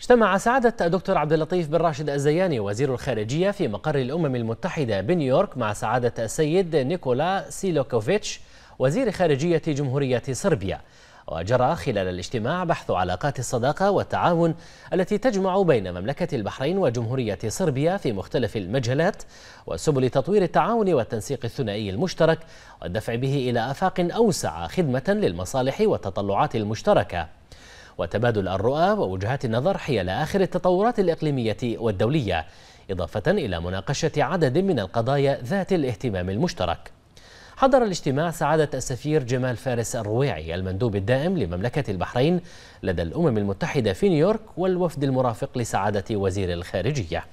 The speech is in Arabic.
اجتمع سعادة الدكتور عبد اللطيف بن راشد الزياني وزير الخارجية في مقر الأمم المتحدة بنيويورك مع سعادة السيد نيكولا سيلوكوفيتش وزير خارجية جمهورية صربيا وجرى خلال الاجتماع بحث علاقات الصداقة والتعاون التي تجمع بين مملكة البحرين وجمهورية صربيا في مختلف المجالات وسبل تطوير التعاون والتنسيق الثنائي المشترك والدفع به إلى آفاق أوسع خدمة للمصالح والتطلعات المشتركة وتبادل الرؤى ووجهات النظر حيال آخر التطورات الإقليمية والدولية إضافة إلى مناقشة عدد من القضايا ذات الاهتمام المشترك حضر الاجتماع سعادة السفير جمال فارس الرويعي المندوب الدائم لمملكة البحرين لدى الأمم المتحدة في نيويورك والوفد المرافق لسعادة وزير الخارجية